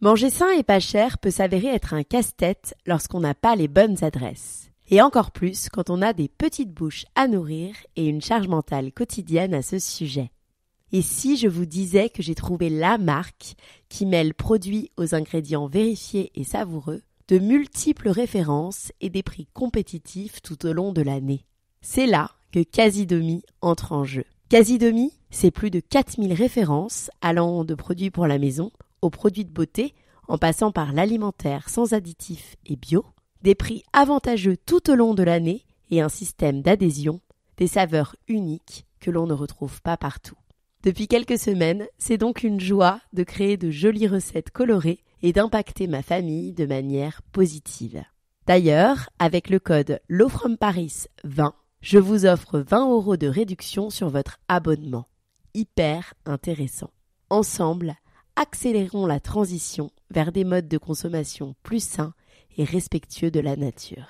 Manger sain et pas cher peut s'avérer être un casse-tête lorsqu'on n'a pas les bonnes adresses. Et encore plus quand on a des petites bouches à nourrir et une charge mentale quotidienne à ce sujet. Et si je vous disais que j'ai trouvé la marque qui mêle produits aux ingrédients vérifiés et savoureux, de multiples références et des prix compétitifs tout au long de l'année. C'est là que Casidomi entre en jeu. Casidomi, c'est plus de 4000 références allant de produits pour la maison aux produits de beauté, en passant par l'alimentaire sans additifs et bio, des prix avantageux tout au long de l'année et un système d'adhésion, des saveurs uniques que l'on ne retrouve pas partout. Depuis quelques semaines, c'est donc une joie de créer de jolies recettes colorées et d'impacter ma famille de manière positive. D'ailleurs, avec le code LOFROMPARIS 20, je vous offre 20 euros de réduction sur votre abonnement. Hyper intéressant. Ensemble, accélérons la transition vers des modes de consommation plus sains et respectueux de la nature.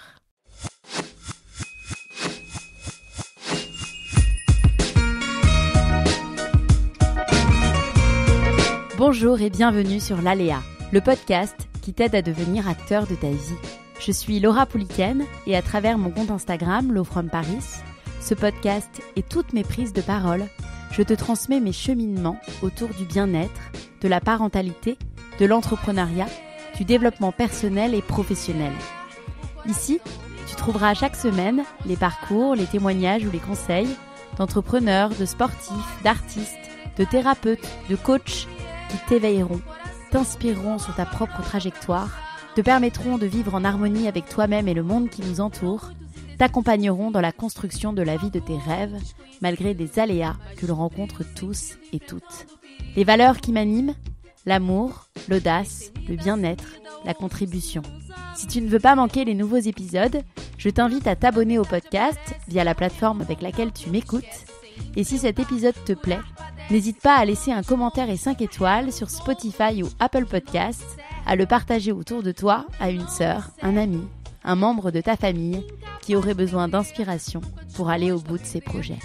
Bonjour et bienvenue sur l'Aléa, le podcast qui t'aide à devenir acteur de ta vie. Je suis Laura Pouliken et à travers mon compte Instagram L'OFROMPARIS, ce podcast et toutes mes prises de parole, je te transmets mes cheminements autour du bien-être de la parentalité, de l'entrepreneuriat, du développement personnel et professionnel. Ici, tu trouveras chaque semaine les parcours, les témoignages ou les conseils d'entrepreneurs, de sportifs, d'artistes, de thérapeutes, de coachs qui t'éveilleront, t'inspireront sur ta propre trajectoire, te permettront de vivre en harmonie avec toi-même et le monde qui nous entoure t'accompagneront dans la construction de la vie de tes rêves, malgré des aléas que l'on rencontre tous et toutes. Les valeurs qui m'animent, l'amour, l'audace, le bien-être, la contribution. Si tu ne veux pas manquer les nouveaux épisodes, je t'invite à t'abonner au podcast via la plateforme avec laquelle tu m'écoutes. Et si cet épisode te plaît, n'hésite pas à laisser un commentaire et 5 étoiles sur Spotify ou Apple Podcasts, à le partager autour de toi, à une sœur, un ami un membre de ta famille qui aurait besoin d'inspiration pour aller au bout de ses projets.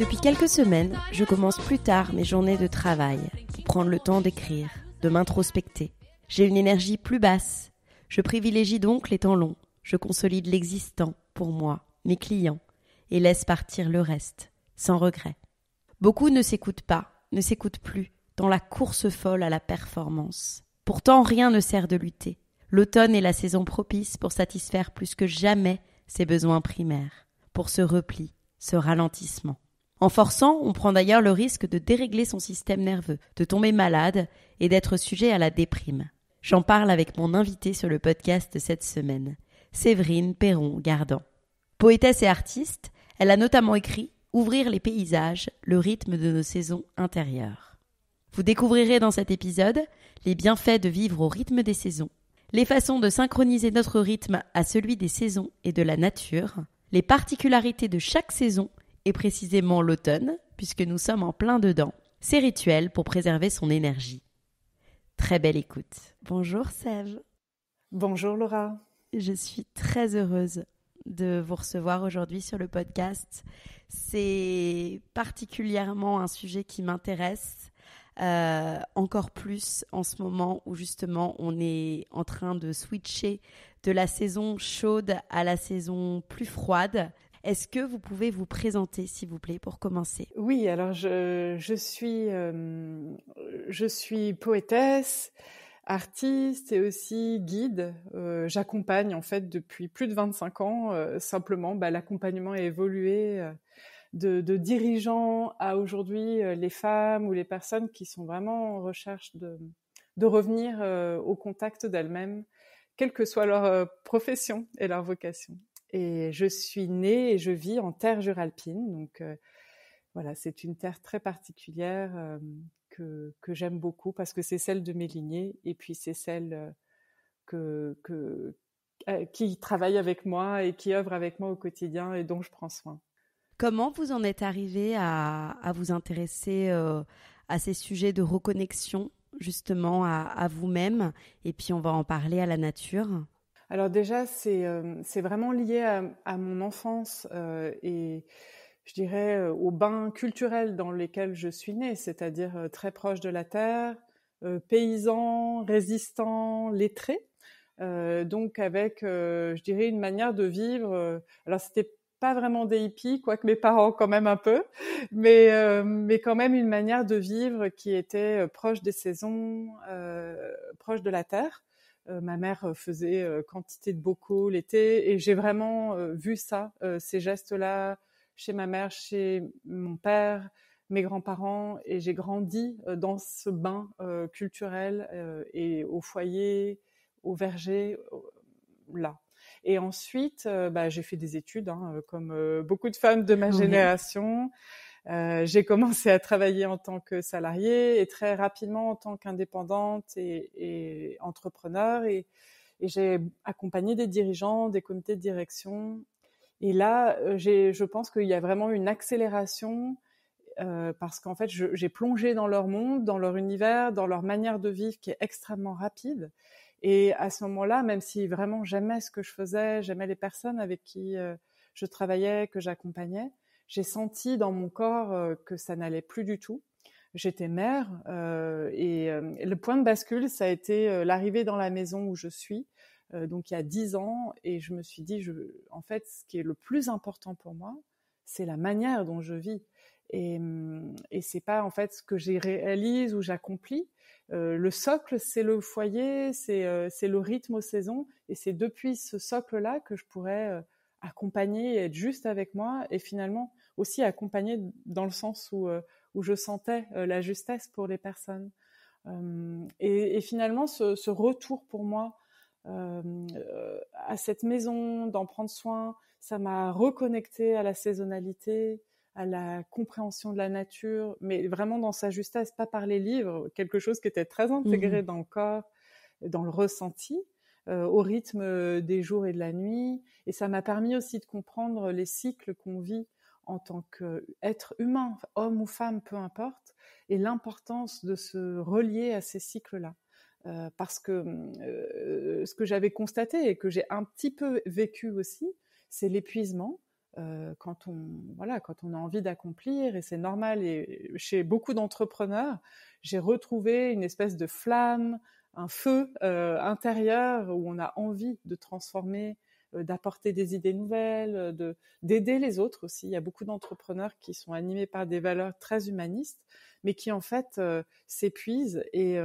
Depuis quelques semaines, je commence plus tard mes journées de travail pour prendre le temps d'écrire, de m'introspecter. J'ai une énergie plus basse. Je privilégie donc les temps longs. Je consolide l'existant pour moi, mes clients, et laisse partir le reste sans regret. Beaucoup ne s'écoutent pas, ne s'écoutent plus, dans la course folle à la performance. Pourtant, rien ne sert de lutter. L'automne est la saison propice pour satisfaire plus que jamais ses besoins primaires, pour ce repli, ce ralentissement. En forçant, on prend d'ailleurs le risque de dérégler son système nerveux, de tomber malade et d'être sujet à la déprime. J'en parle avec mon invité sur le podcast de cette semaine, Séverine Perron-Gardan. Poétesse et artiste, elle a notamment écrit ouvrir les paysages, le rythme de nos saisons intérieures. Vous découvrirez dans cet épisode les bienfaits de vivre au rythme des saisons, les façons de synchroniser notre rythme à celui des saisons et de la nature, les particularités de chaque saison et précisément l'automne, puisque nous sommes en plein dedans, ses rituels pour préserver son énergie. Très belle écoute. Bonjour Sève. Bonjour Laura. Je suis très heureuse de vous recevoir aujourd'hui sur le podcast. C'est particulièrement un sujet qui m'intéresse. Euh, encore plus en ce moment où justement on est en train de switcher de la saison chaude à la saison plus froide. Est-ce que vous pouvez vous présenter, s'il vous plaît, pour commencer Oui, alors je euh, suis poétesse, artiste et aussi guide. Euh, j'accompagne en fait depuis plus de 25 ans. Euh, simplement, bah, l'accompagnement a évolué euh, de, dirigeants à aujourd'hui les femmes ou les personnes qui sont vraiment en recherche de, de revenir au contact d'elles-mêmes, quelle que soit leur profession et leur vocation. Et je suis née et je vis en terre juralpine, donc voilà, c'est une terre très particulière que, j'aime beaucoup parce que c'est celle de mes lignées et puis c'est celle euh, que, que, euh, qui travaille avec moi et qui œuvre avec moi au quotidien et dont je prends soin. Comment vous en êtes arrivé à, à vous intéresser euh, à ces sujets de reconnexion justement à, à vous-même et puis on va en parler à la nature Alors déjà c'est c'est vraiment lié à, mon enfance et je dirais, euh, aux bains culturels dans lesquels je suis née, c'est-à-dire euh, très proche de la terre, euh, paysan, résistant, lettré. donc avec, je dirais, une manière de vivre. alors c'était pas vraiment des hippies, quoique mes parents quand même un peu, mais mais quand même une manière de vivre qui était proche des saisons, proche de la terre. ma mère faisait quantité de bocaux l'été et j'ai vraiment vu ça, ces gestes-là, chez ma mère, chez mon père, mes grands-parents, et j'ai grandi euh, dans ce bain euh, culturel euh, et au foyer, au verger, là. Et ensuite, bah, j'ai fait des études, hein, comme beaucoup de femmes de ma génération. j'ai commencé à travailler en tant que salariée et très rapidement en tant qu'indépendante et, et, entrepreneur. Et, et j'ai accompagné des dirigeants, des comités de direction et là, euh, je pense qu'il y a vraiment une accélération euh, parce qu'en fait, j'ai plongé dans leur monde, dans leur univers, dans leur manière de vivre qui est extrêmement rapide. Et à ce moment-là, même si vraiment j'aimais ce que je faisais, j'aimais les personnes avec qui euh, je travaillais, que j'accompagnais, j'ai senti dans mon corps que ça n'allait plus du tout. J'étais mère et le point de bascule, ça a été l'arrivée dans la maison où je suis euh, donc il y a dix ans, et je me suis dit, en fait, ce qui est le plus important pour moi, c'est la manière dont je vis. Et, mm, et c'est pas en fait ce que j'y réalise ou j'accomplis. Euh, le socle, c'est le foyer, euh, c'est le rythme aux saisons, et c'est depuis ce socle-là que je pourrais accompagner, être juste avec moi, et finalement aussi accompagner dans le sens où, où je sentais la justesse pour les personnes. et, finalement, ce, retour pour moi euh, euh, à cette maison, d'en prendre soin. Ça m'a reconnecté à la saisonnalité, à la compréhension de la nature, mais vraiment dans sa justesse, pas par les livres, quelque chose qui était très intégré mmh. dans le corps, dans le ressenti, euh, au rythme des jours et de la nuit. Et ça m'a permis aussi de comprendre les cycles qu'on vit en tant qu'être humain, homme ou femme, peu importe, et l'importance de se relier à ces cycles-là. Euh, parce que hum, euh, ce que j'avais constaté et que j'ai un petit peu vécu aussi, c'est l'épuisement euh, quand on voilà quand on a envie d'accomplir et c'est normal. Et chez beaucoup d'entrepreneurs, j'ai retrouvé une espèce de flamme, un feu intérieur où on a envie de transformer euh, d'apporter des idées nouvelles, euh, de d'aider les autres aussi. Il y a beaucoup d'entrepreneurs qui sont animés par des valeurs très humanistes, mais qui en fait euh, s'épuisent et,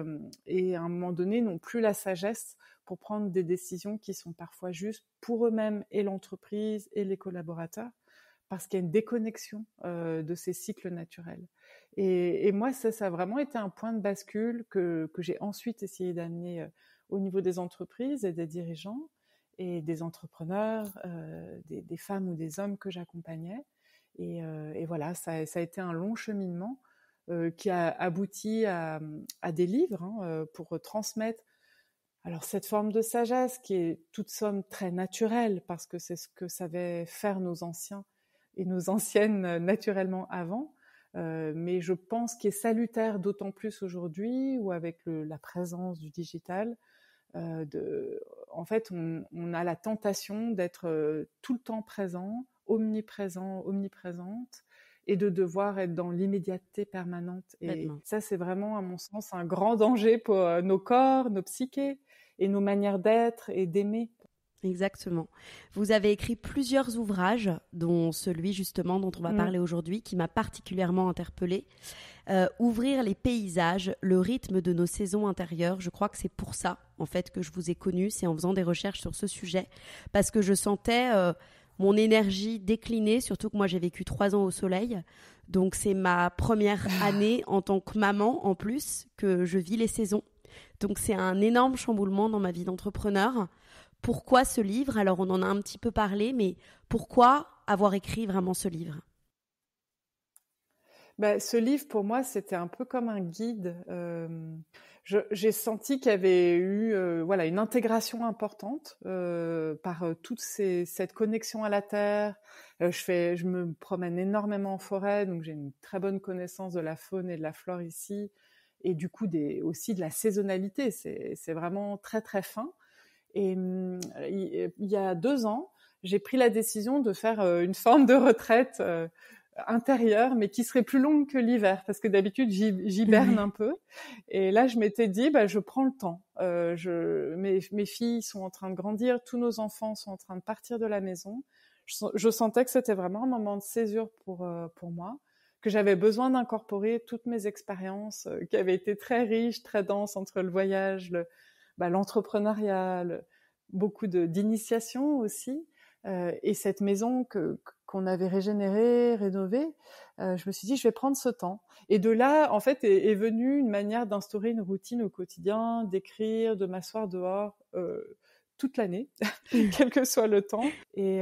et à un moment donné n'ont plus la sagesse pour prendre des décisions qui sont parfois justes pour eux-mêmes et l'entreprise et les collaborateurs parce qu'il y a une déconnexion de ces cycles naturels. Et, et, moi, ça, ça a vraiment été un point de bascule que, que j'ai ensuite essayé d'amener au niveau des entreprises et des dirigeants et des entrepreneurs, euh, des, femmes ou des hommes que j'accompagnais. Et, euh, voilà, ça, a été un long cheminement euh, qui a abouti à, des livres hein, pour transmettre. Alors cette forme de sagesse qui est toute somme très naturelle parce que c'est ce que savaient faire nos anciens et nos anciennes naturellement avant, mais je pense qu'il est salutaire d'autant plus aujourd'hui ou avec la présence du digital, de, en fait, on, a la tentation d'être euh, tout le temps présent, omniprésent, omniprésente, et de devoir être dans l'immédiateté permanente. Et ça, c'est vraiment, à mon sens, un grand danger pour euh, nos corps, nos psychés et nos manières d'être et d'aimer. Exactement. Vous avez écrit plusieurs ouvrages, dont celui justement dont on va mm. parler aujourd'hui, qui m'a particulièrement interpellée. Euh, ouvrir les paysages, le rythme de nos saisons intérieures. Je crois que c'est pour ça, en fait, que je vous ai connu. C'est en faisant des recherches sur ce sujet, parce que je sentais euh, mon énergie décliner, surtout que moi j'ai vécu trois ans au soleil. Donc c'est ma première ah. année en tant que maman, en plus, que je vis les saisons. Donc c'est un énorme chamboulement dans ma vie d'entrepreneur pourquoi ce livre Alors on en a un petit peu parlé, mais pourquoi avoir écrit vraiment ce livre bah, ce livre, pour moi, c'était un peu comme un guide. Euh, j'ai senti qu'il y avait eu euh, voilà, une intégration importante euh, par toute cette connexion à la Terre. je, fais, je me promène énormément en forêt, donc j'ai une très bonne connaissance de la faune et de la flore ici, et du coup aussi de la saisonnalité. C'est vraiment très très fin. Et euh, il y a deux ans, j'ai pris la décision de faire euh, une forme de retraite euh, intérieure, mais qui serait plus longue que l'hiver, parce que d'habitude j'hiberne un peu. Et là, je m'étais dit, bah, je prends le temps. Euh, je, mes, mes, filles sont en train de grandir, tous nos enfants sont en train de partir de la maison. Je, sentais que c'était vraiment un moment de césure pour pour moi, que j'avais besoin d'incorporer toutes mes expériences qui avaient été très riches, très denses entre le voyage, le, bah, l'entrepreneuriat, beaucoup d'initiations aussi. Euh, et cette maison que qu'on avait régénérée, rénovée, euh, je me suis dit je vais prendre ce temps. Et de là, en fait, est, venue une manière d'instaurer une routine au quotidien, d'écrire, de m'asseoir dehors euh, toute l'année, mmh. quel que soit le temps. Et,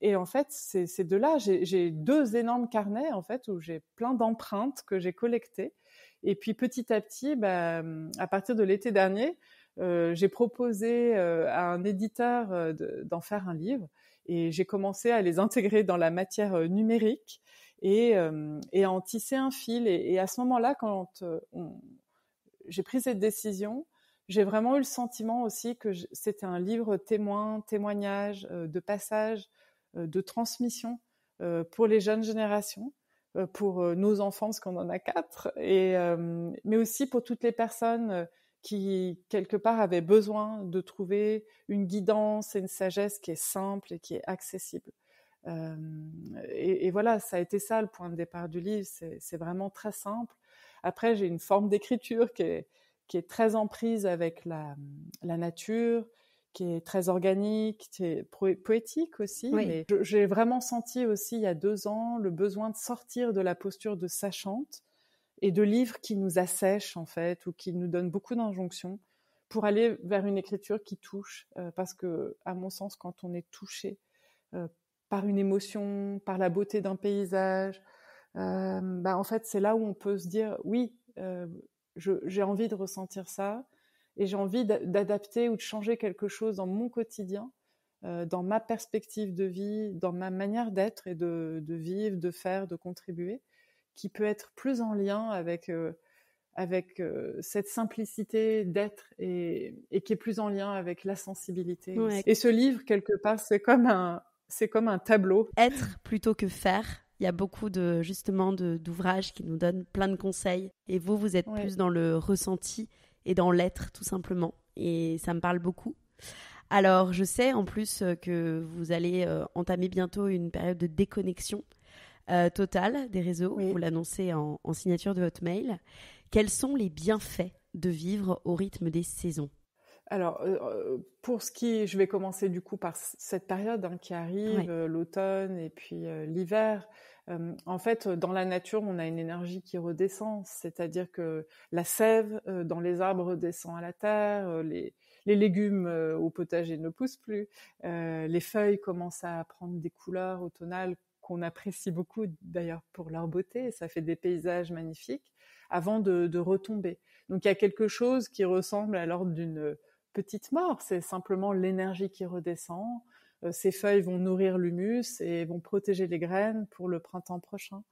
et en fait, c'est de là, j'ai deux énormes carnets en fait où j'ai plein d'empreintes que j'ai collectées. Et puis petit à petit, bah, à partir de l'été dernier, euh, j'ai proposé euh, à un éditeur euh, d'en faire un livre et j'ai commencé à les intégrer dans la matière numérique et, à en tisser un fil. Et, à ce moment-là, quand j'ai pris cette décision, j'ai vraiment eu le sentiment aussi que c'était un livre témoin, témoignage, de passage, de transmission pour les jeunes générations pour nos enfants, parce qu'on en a quatre, mais aussi pour toutes les personnes qui quelque part avait besoin de trouver une guidance et une sagesse qui est simple et qui est accessible. et, voilà, ça a été ça le point de départ du livre. C'est vraiment très simple. Après, j'ai une forme d'écriture qui est, qui est très en prise avec la, nature, qui est très organique, qui est poétique aussi. mais J'ai vraiment senti aussi il y a deux ans le besoin de sortir de la posture de sachante et de livres qui nous assèchent en fait ou qui nous donnent beaucoup d'injonctions pour aller vers une écriture qui touche euh, parce que à mon sens quand on est touché euh, par une émotion, par la beauté d'un paysage, euh, bah, en fait c'est là où on peut se dire oui j'ai envie de ressentir ça et j'ai envie d'adapter ou de changer quelque chose dans mon quotidien, dans ma perspective de vie, dans ma manière d'être et de vivre, de faire, de contribuer qui peut être plus en lien avec euh, avec euh, cette simplicité d'être et, qui est plus en lien avec la sensibilité. Et ce livre, quelque part, c'est comme un, c'est comme un tableau. Être plutôt que faire. Il y a beaucoup de justement d'ouvrages qui nous donnent plein de conseils. Et vous, vous êtes plus dans le ressenti et dans l'être, tout simplement. Et ça me parle beaucoup. Alors, je sais en plus euh, que vous allez entamer bientôt une période de déconnexion. Euh, Total, des réseaux. Vous l'annoncez en, signature de votre mail. Quels sont les bienfaits de vivre au rythme des saisons alors, euh, euh, pour ce qui je vais commencer du coup par cette période hein, qui arrive, l'automne et puis l'hiver. en fait, dans la nature, on a une énergie qui redescend, c'est-à-dire que la sève dans les arbres redescend à la terre, les, les, légumes au potager ne poussent plus, les feuilles commencent à prendre des couleurs automnales qu'on apprécie beaucoup d'ailleurs pour leur beauté, ça fait des paysages magnifiques, avant de, retomber. Donc il y a quelque chose qui ressemble à l'ordre d'une petite mort, c'est simplement l'énergie qui redescend, euh, ces feuilles vont nourrir l'humus et vont protéger les graines pour le printemps prochain.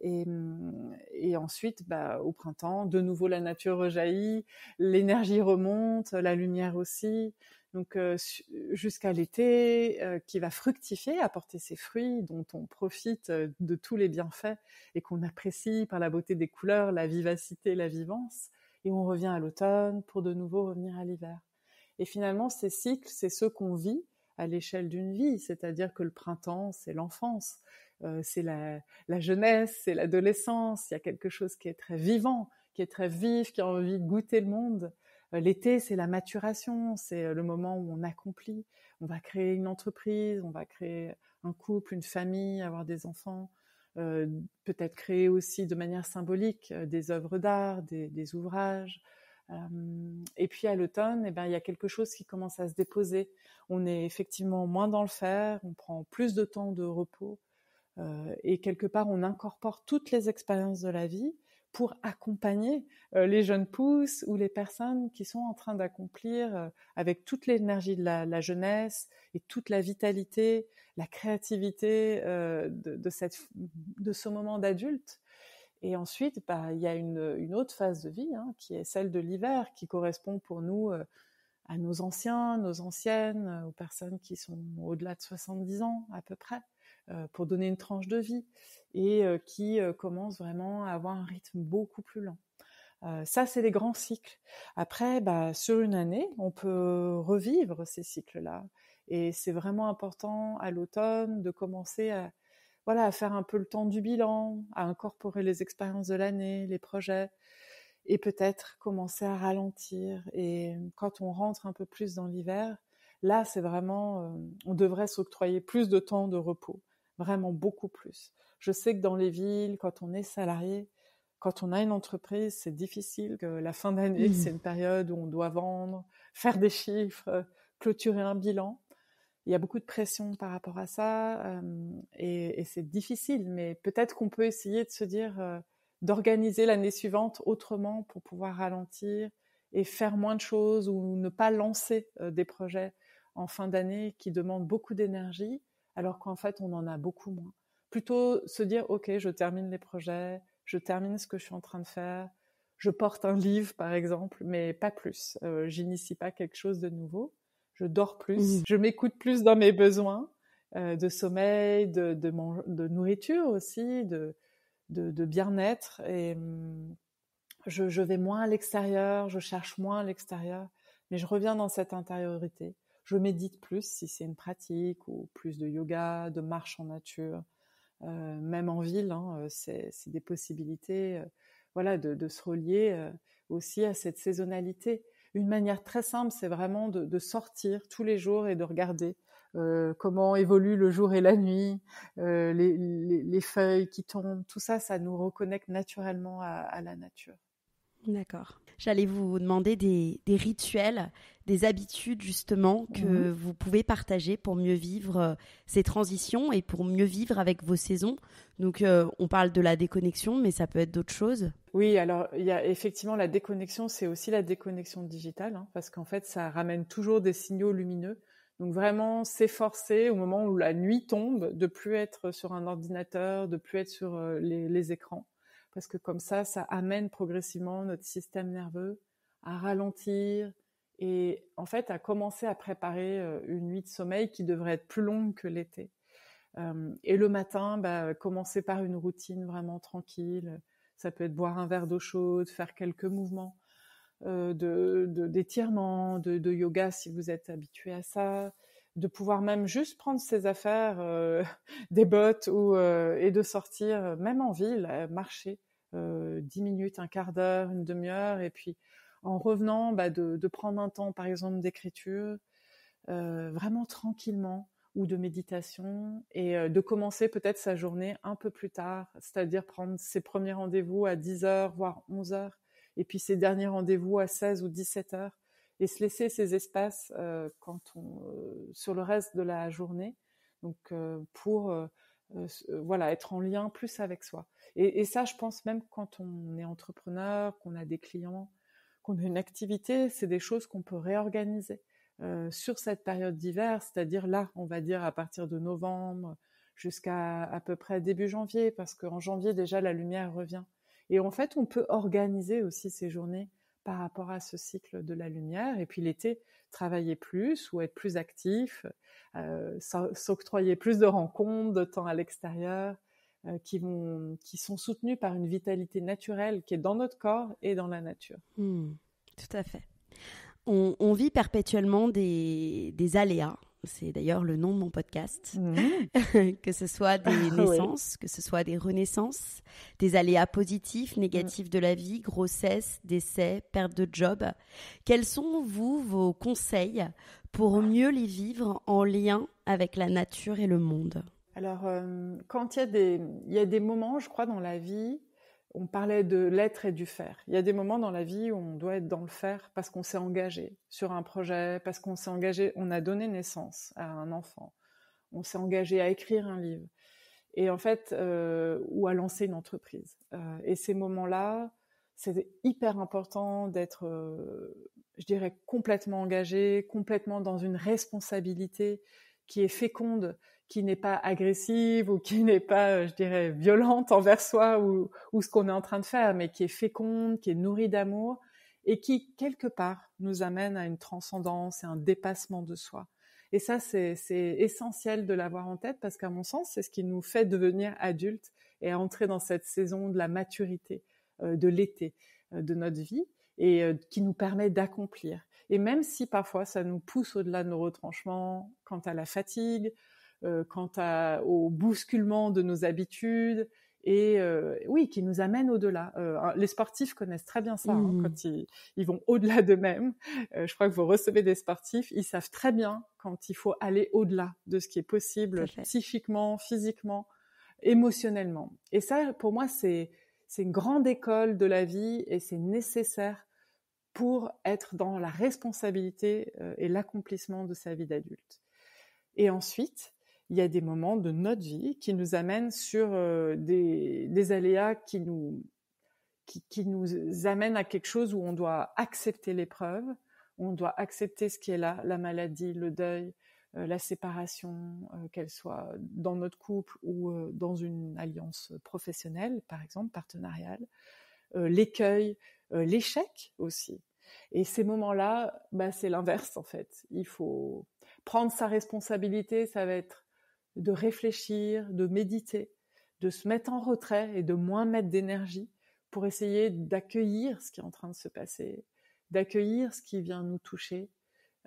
Et, mm, ensuite, bah, au printemps, de nouveau la nature rejaillit, l'énergie remonte, la lumière aussi donc jusqu'à l'été, qui va fructifier, apporter ses fruits, dont on profite de tous les bienfaits et qu'on apprécie par la beauté des couleurs, la vivacité, la vivance. Et on revient à l'automne pour de nouveau revenir à l'hiver. Et finalement, ces cycles, c'est ce qu'on vit à l'échelle d'une vie, c'est-à-dire que le printemps, c'est l'enfance, c'est la, la, jeunesse, c'est l'adolescence, il y a quelque chose qui est très vivant, qui est très vif, qui a envie de goûter le monde. Euh, l'été, c'est la maturation, c'est euh, le moment où on accomplit. On va créer une entreprise, on va créer un couple, une famille, avoir des enfants, euh, peut-être créer aussi de manière symbolique des œuvres d'art, des, ouvrages. et puis à l'automne, eh ben, il y a quelque chose qui commence à se déposer. On est effectivement moins dans le fer, on prend plus de temps de repos. et quelque part, on incorpore toutes les expériences de la vie pour accompagner euh, les jeunes pousses ou les personnes qui sont en train d'accomplir euh, avec toute l'énergie de la, jeunesse et toute la vitalité, la créativité euh, de, cette, de ce moment d'adulte. Et ensuite, bah, il y a une, autre phase de vie hein, qui est celle de l'hiver, qui correspond pour nous à nos anciens, nos anciennes, aux personnes qui sont au-delà de 70 ans à peu près. Euh, pour donner une tranche de vie et euh, qui euh, commence vraiment à avoir un rythme beaucoup plus lent. ça, c'est les grands cycles. Après, bah, sur une année, on peut revivre ces cycles-là. Et c'est vraiment important à l'automne de commencer à, voilà, à faire un peu le temps du bilan, à incorporer les expériences de l'année, les projets, et peut-être commencer à ralentir. Et quand on rentre un peu plus dans l'hiver, là, c'est vraiment, on devrait s'octroyer plus de temps de repos vraiment beaucoup plus. Je sais que dans les villes, quand on est salarié, quand on a une entreprise, c'est difficile que la fin d'année, mmh. c'est une période où on doit vendre, faire des chiffres, clôturer un bilan. Il y a beaucoup de pression par rapport à ça euh, et, c'est difficile, mais peut-être qu'on peut essayer de se dire euh, d'organiser l'année suivante autrement pour pouvoir ralentir et faire moins de choses ou ne pas lancer euh, des projets en fin d'année qui demandent beaucoup d'énergie alors qu'en fait, on en a beaucoup moins. Plutôt se dire, OK, je termine les projets, je termine ce que je suis en train de faire, je porte un livre, par exemple, mais pas plus. Euh, J'initie pas quelque chose de nouveau. Je dors plus, mmh. je m'écoute plus dans mes besoins euh, de sommeil, de, nourriture aussi, de, bien-être. Et mmh, je, je vais moins à l'extérieur, je cherche moins à l'extérieur, mais je reviens dans cette intériorité je médite plus si c'est une pratique ou plus de yoga, de marche en nature, euh, même en ville. Hein, euh, c'est des possibilités, euh, voilà, de, se relier aussi à cette saisonnalité. Une manière très simple, c'est vraiment de, sortir tous les jours et de regarder comment évoluent le jour et la nuit, les, feuilles qui tombent. Tout ça, ça nous reconnecte naturellement à la nature. D'accord. J'allais vous demander des, rituels, des habitudes justement que mhm. vous pouvez partager pour mieux vivre euh, ces transitions et pour mieux vivre avec vos saisons. Donc euh, on parle de la déconnexion, mais ça peut être d'autres choses. Oui, alors il y a effectivement la déconnexion, c'est aussi la déconnexion digitale, hein, parce qu'en fait ça ramène toujours des signaux lumineux. Donc vraiment s'efforcer au moment où la nuit tombe de plus être sur un ordinateur, de plus être sur euh, les écrans parce que comme ça, ça amène progressivement notre système nerveux à ralentir et en fait à commencer à préparer euh, une nuit de sommeil qui devrait être plus longue que l'été. Euh, et le matin, bah, commencer par une routine vraiment tranquille. Ça peut être boire un verre d'eau chaude, faire quelques mouvements euh, de d'étirement, de, yoga si vous êtes habitué à ça, de pouvoir même juste prendre ses affaires, des bottes ou et de sortir même en ville, marcher. Euh, dix minutes, un quart d'heure, une demi-heure, et puis en revenant, bah, de, prendre un temps, par exemple, d'écriture, euh, vraiment tranquillement, ou de méditation et euh, de commencer peut-être sa journée un peu plus tard, c'est-à-dire prendre ses premiers rendez-vous à 10h, voire 11h, et puis ses derniers rendez-vous à 16 ou 17h, et se laisser ces espaces quand on, sur le reste de la journée, donc pour euh, euh, voilà, être en lien plus avec soi. Et, ça, je pense même quand on est entrepreneur, qu'on a des clients, qu'on a une activité, c'est des choses qu'on peut réorganiser euh, sur cette période d'hiver, c'est-à-dire là, on va dire à partir de novembre jusqu'à à peu près début janvier, parce qu'en janvier déjà la lumière revient. Et en fait, on peut organiser aussi ces journées par rapport à ce cycle de la lumière. Et puis l'été, travailler plus ou être plus actif, euh, s'octroyer plus de rencontres, de temps à l'extérieur, euh, qui qui sont soutenus par une vitalité naturelle qui est dans notre corps et dans la nature. Mmh, tout à fait. On, vit perpétuellement des aléas c'est d'ailleurs le nom de mon podcast. Mmh. que ce soit des ah naissances, que ce soit des renaissances, des aléas positifs, mmh. négatifs de la vie, grossesse, décès, perte de job. Quels sont, vous, vos conseils pour mieux les vivre en lien avec la nature et le monde Alors, euh, quand il y a des moments, je crois, dans la vie on parlait de l'être et du faire. Il y a des moments dans la vie où on doit être dans le faire parce qu'on s'est engagé sur un projet, parce qu'on s'est engagé, on a donné naissance à un enfant, on s'est engagé à écrire un livre, et en fait, euh, ou à lancer une entreprise. Euh, et ces moments-là, c'est hyper important d'être, euh, je dirais, complètement engagé, complètement dans une responsabilité qui est féconde qui n'est pas agressive ou qui n'est pas, euh, je dirais, violente envers soi ou, ce qu'on est en train de faire, mais qui est féconde, qui est nourrie d'amour et qui, quelque part, nous amène à une transcendance et un dépassement de soi. Et ça, c'est essentiel de l'avoir en tête parce qu'à mon sens, c'est ce qui nous fait devenir adultes et entrer dans cette saison de la maturité, euh, de l'été, euh, de notre vie et qui nous permet d'accomplir. Et même si parfois ça nous pousse au-delà de nos retranchements quant à la fatigue, euh, quant au bousculement de nos habitudes et euh, oui, qui nous amène au-delà. Euh, les sportifs connaissent très bien ça hein, mmh. quand ils, vont au-delà d'eux-mêmes. je crois que vous recevez des sportifs, ils savent très bien quand il faut aller au-delà de ce qui est possible psychiquement, physiquement, émotionnellement. Et ça, pour moi, c'est une grande école de la vie et c'est nécessaire pour être dans la responsabilité et l'accomplissement de sa vie d'adulte. Et ensuite, il y a des moments de notre vie qui nous amènent sur euh, des, aléas qui nous qui, nous amènent à quelque chose où on doit accepter l'épreuve, on doit accepter ce qui est là, la maladie, le deuil, euh, la séparation, euh, qu'elle soit dans notre couple ou dans une alliance professionnelle, par exemple, partenariale, l'écueil, l'échec aussi. Et ces moments-là, bah, c'est l'inverse en fait. Il faut prendre sa responsabilité, ça va être de réfléchir, de méditer, de se mettre en retrait et de moins mettre d'énergie pour essayer d'accueillir ce qui est en train de se passer, d'accueillir ce qui vient nous toucher,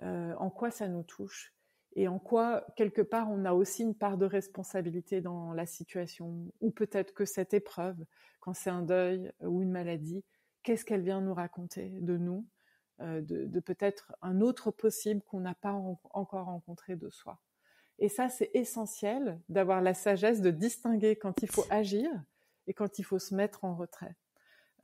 euh, en quoi ça nous touche et en quoi, quelque part, on a aussi une part de responsabilité dans la situation, ou peut-être que cette épreuve, quand c'est un deuil ou une maladie, qu'est-ce qu'elle vient nous raconter de nous, euh, de, peut-être un autre possible qu'on n'a pas encore rencontré de soi. Et ça, c'est essentiel d'avoir la sagesse de distinguer quand il faut agir et quand il faut se mettre en retrait.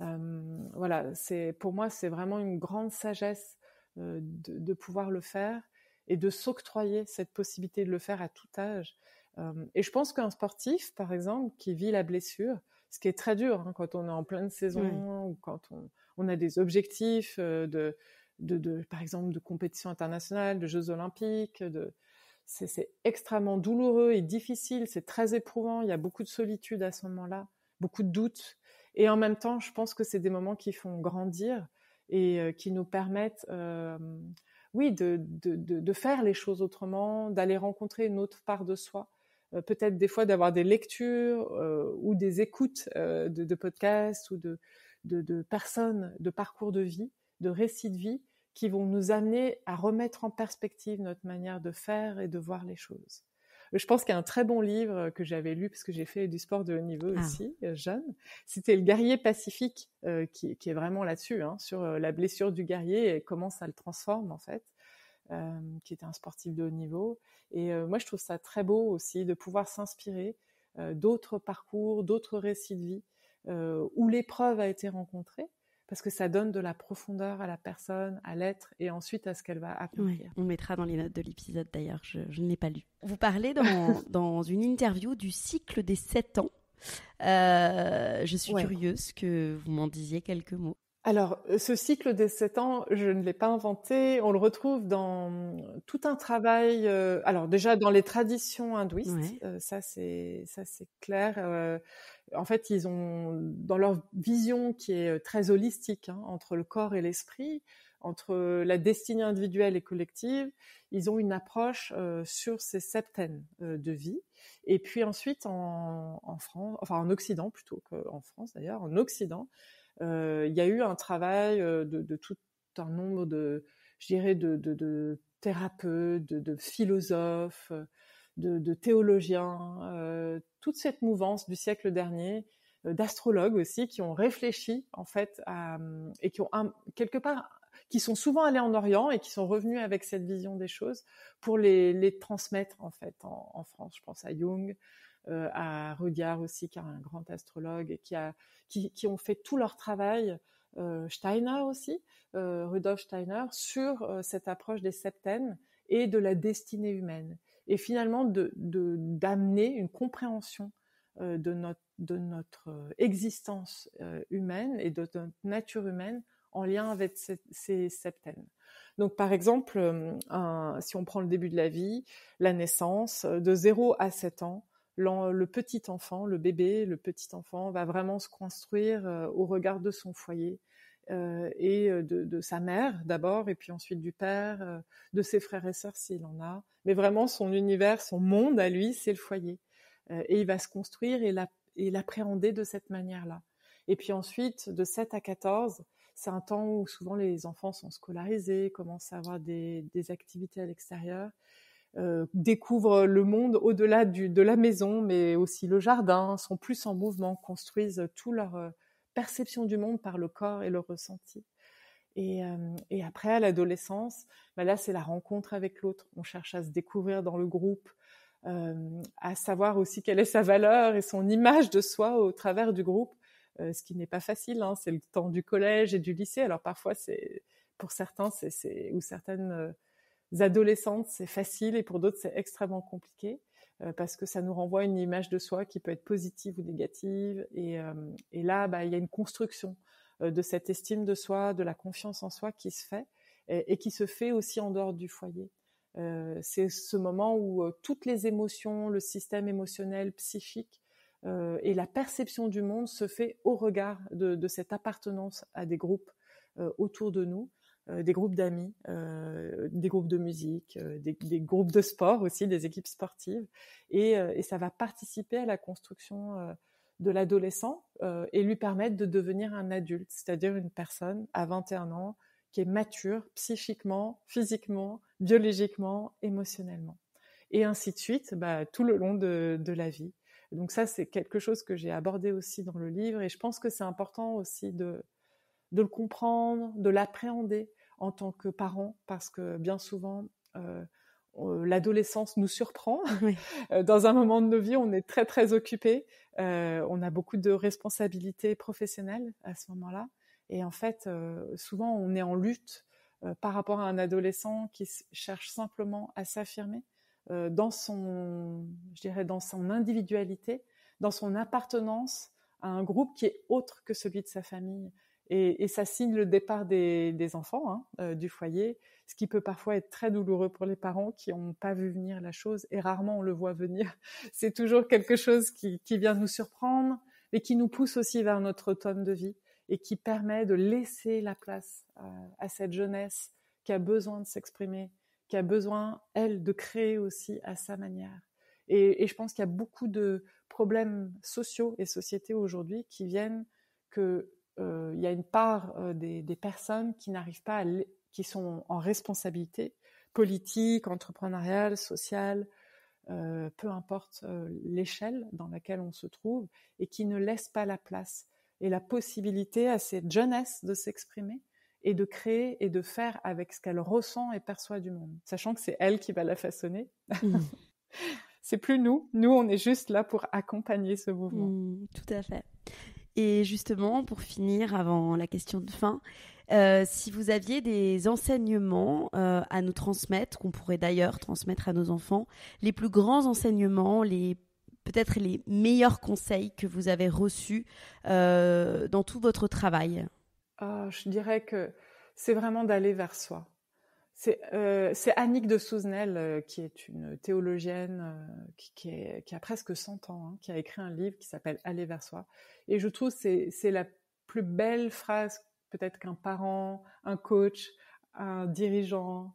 Euh, voilà, c'est pour moi, c'est vraiment une grande sagesse euh, de, pouvoir le faire et de s'octroyer cette possibilité de le faire à tout âge. Euh, et je pense qu'un sportif, par exemple, qui vit la blessure, ce qui est très dur hein, quand on est en pleine saison ou quand on, a des objectifs de, de, de, par exemple, de compétition internationale, de Jeux olympiques, de, c'est extrêmement douloureux et difficile, c'est très éprouvant, il y a beaucoup de solitude à ce moment-là, beaucoup de doutes. Et en même temps, je pense que c'est des moments qui font grandir et euh, qui nous permettent, euh, oui, de, faire les choses autrement, d'aller rencontrer une autre part de soi. Euh, peut-être des fois d'avoir des lectures ou des écoutes de, podcasts ou de, personnes, de parcours de vie, de récits de vie qui vont nous amener à remettre en perspective notre manière de faire et de voir les choses. Je pense qu'il y un très bon livre que j'avais lu parce que j'ai fait du sport de haut niveau ah. aussi, euh, jeune. C'était Le guerrier pacifique, euh, qui, est vraiment là-dessus, hein, sur euh, la blessure du guerrier et comment ça le transforme en fait. qui était un sportif de haut niveau. Et moi, je trouve ça très beau aussi de pouvoir s'inspirer d'autres parcours, d'autres récits de vie où l'épreuve a été rencontrée parce que ça donne de la profondeur à la personne, à l'être et ensuite à ce qu'elle va accomplir. on mettra dans les notes de l'épisode d'ailleurs, je, ne l'ai pas lu. Vous parlez dans, dans, une interview du cycle des 7 ans. Euh, je suis curieuse que vous m'en disiez quelques mots. Alors, euh, ce cycle des sept ans, je ne l'ai pas inventé. On le retrouve dans tout un travail. Euh, alors déjà dans les traditions hindouistes, ça c'est ça c'est clair en fait, ils ont dans leur vision qui est euh, très holistique hein, entre le corps et l'esprit, entre la destinée individuelle et collective, ils ont une approche euh, sur ces septaines euh, de vie. Et puis ensuite, en, France, enfin en Occident plutôt qu'en France d'ailleurs, en Occident, il y a eu un travail de, tout un nombre de, je dirais, de thérapeutes, de, philosophes, de, théologiens, euh, toute cette mouvance du siècle dernier, euh, d'astrologues aussi qui ont réfléchi en fait euh, et qui ont quelque part qui sont souvent allés en Orient et qui sont revenus avec cette vision des choses pour les, transmettre en fait en, France. Je pense à Jung, à Rudyard aussi, qui est un grand astrologue et qui a qui, ont fait tout leur travail. Steiner aussi, Rudolf Steiner, sur cette approche des septaines et de la destinée humaine et finalement de d'amener une compréhension euh, de notre euh, existence euh, humaine et de notre nature humaine en lien avec ces, sept septaines. Donc, par exemple, si on prend le début de la vie, la naissance, de 0 à 7 ans, le petit enfant, le bébé, le petit enfant va vraiment se construire au regard de son foyer, euh, et euh, de, sa mère d'abord, et puis ensuite du père, euh, de ses frères et sœurs s'il en a. Mais vraiment, son univers, son monde à lui, c'est le foyer. et il va se construire et l'appréhender de cette manière-là. Et puis ensuite, de 7 à 14, c'est un temps où souvent les enfants sont scolarisés, commencent à avoir des, activités à l'extérieur. découvrent le monde au-delà de la maison, mais aussi le jardin, sont plus en mouvement, construisent tout leur, perception du monde par le corps et le ressenti. Et, euh, après, à l'adolescence, bah là, c'est la rencontre avec l'autre. On cherche à se découvrir dans le groupe, euh, à savoir aussi quelle est sa valeur et son image de soi au travers du groupe, euh, ce qui n'est pas facile. Hein. c'est le temps du collège et du lycée. Alors parfois, c'est pour certains, c'est ou certaines adolescentes, c'est facile et pour d'autres, c'est extrêmement compliqué. Euh, parce que ça nous renvoie une image de soi qui peut être positive ou négative. Et, euh, là, bah, il y a une construction euh, de cette estime de soi, de la confiance en soi qui se fait et, qui se fait aussi en dehors du foyer. c'est ce moment où toutes les émotions, le système émotionnel, psychique et la perception du monde se fait au regard de cette appartenance à des groupes autour de nous. Euh, des groupes d'amis, euh, des groupes de musique, euh, des, groupes de sport aussi, des équipes sportives. Et, ça va participer à la construction de l'adolescent et lui permettre de devenir un adulte, c'est-à-dire une personne à 21 ans qui est mature psychiquement, physiquement, biologiquement, émotionnellement. Et ainsi de suite, bah, tout le long de, de, la vie. Donc ça, c'est quelque chose que j'ai abordé aussi dans le livre et je pense que c'est important aussi de, de le comprendre, de l'appréhender, en tant que parents, parce que bien souvent, euh, l'adolescence nous surprend. Euh, dans un moment de nos vies, on est très très occupé. Euh, on a beaucoup de responsabilités professionnelles à ce moment-là. Et en fait, souvent, on est en lutte par rapport à un adolescent qui cherche simplement à s'affirmer dans son, je dirais, dans son individualité, dans son appartenance à un groupe qui est autre que celui de sa famille. Et, ça signe le départ des, enfants hein, euh, du foyer, ce qui peut parfois être très douloureux pour les parents qui n'ont pas vu venir la chose, et rarement on le voit venir. C'est toujours quelque chose qui, vient nous surprendre, mais qui nous pousse aussi vers notre tome de vie, et qui permet de laisser la place à cette jeunesse qui a besoin de s'exprimer, qui a besoin, elle, de créer aussi à sa manière. Et, je pense qu'il y a beaucoup de problèmes sociaux et sociétés aujourd'hui qui viennent que euh, il y a une part euh, des, personnes qui n'arrivent pas à qui sont en responsabilité politique, entrepreneuriale, sociale, euh, peu importe l'échelle dans laquelle on se trouve, et qui ne laisse pas la place et la possibilité à cette jeunesse de s'exprimer et de créer et de faire avec ce qu'elle ressent et perçoit du monde, sachant que c'est elle qui va la façonner. Mm. c'est plus nous, nous on est juste là pour accompagner ce mouvement. Mm, tout à fait. Et justement, pour finir, avant la question de fin, euh, si vous aviez des enseignements euh, à nous transmettre, qu'on pourrait d'ailleurs transmettre à nos enfants, les plus grands enseignements, les peut-être les meilleurs conseils que vous avez reçus euh, dans tout votre travail Je dirais que c'est vraiment d'aller vers soi. Euh, c'est Annick de Souzenel, euh, qui est une théologienne euh, qui, a presque 100 ans, hein, qui a écrit un livre qui s'appelle Aller vers soi. Et je trouve c'est c'est la plus belle phrase peut-être qu'un parent, un coach, un dirigeant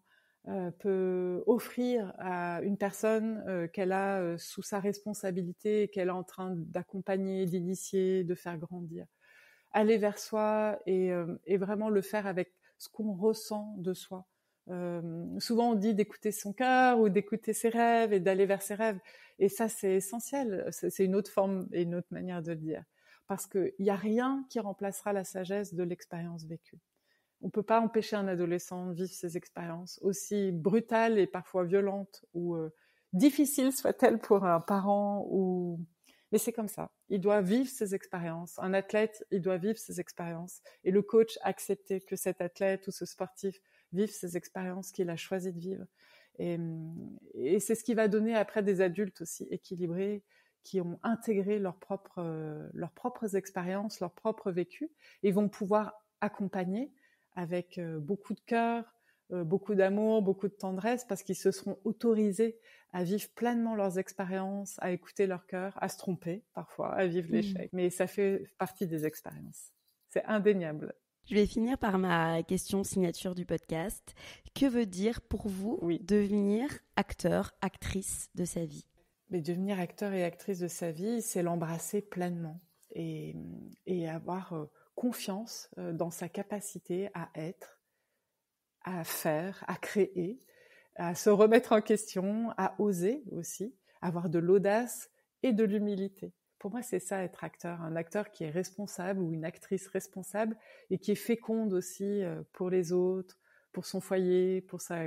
peut offrir à une personne qu'elle a sous sa responsabilité et qu'elle est en train d'accompagner, d'initier, de faire grandir. Aller vers soi et vraiment le faire avec ce qu'on ressent de soi euh, souvent on dit d'écouter son cœur ou d'écouter ses rêves et d'aller vers ses rêves. Et ça, c'est essentiel. C'est une autre forme et une autre manière de le dire. Parce qu'il n'y a rien qui remplacera la sagesse de l'expérience vécue. On ne peut pas empêcher un adolescent de vivre ses expériences, aussi brutales et parfois violentes ou euh, difficiles soient-elles pour un parent ou... Mais c'est comme ça. Il doit vivre ses expériences. Un athlète, il doit vivre ses expériences. Et le coach accepter que cet athlète ou ce sportif vivre ces expériences qu'il a choisi de vivre. Et, c'est ce qui va donner après des adultes aussi équilibrés qui ont intégré leurs propres, euh, leurs propres expériences, leurs propres vécus, et vont pouvoir accompagner avec euh, beaucoup de cœur, euh, beaucoup d'amour, beaucoup de tendresse, parce qu'ils se seront autorisés à vivre pleinement leurs expériences, à écouter leur cœur, à se tromper parfois, à vivre mmh. l'échec. Mais ça fait partie des expériences. C'est indéniable. Je vais finir par ma question signature du podcast. Que veut dire pour vous devenir acteur, actrice de sa vie Mais devenir acteur et actrice de sa vie, c'est l'embrasser pleinement et, avoir euh, confiance euh, dans sa capacité à être, à faire, à créer, à se remettre en question, à oser aussi, avoir de l'audace et de l'humilité pour moi, c'est ça être acteur, un acteur qui est responsable ou une actrice responsable et qui est féconde aussi euh, pour les autres, pour son foyer, pour sa,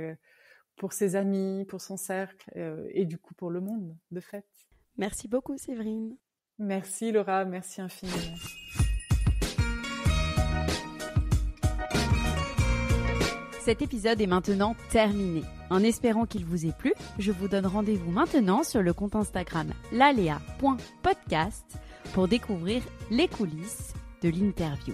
pour ses amis, pour son cercle euh, et du coup pour le monde, de fait. Merci beaucoup, Séverine. Merci, Laura. Merci infiniment. Cet épisode est maintenant terminé. En espérant qu'il vous ait plu, je vous donne rendez-vous maintenant sur le compte Instagram lalea.podcast pour découvrir les coulisses de l'interview.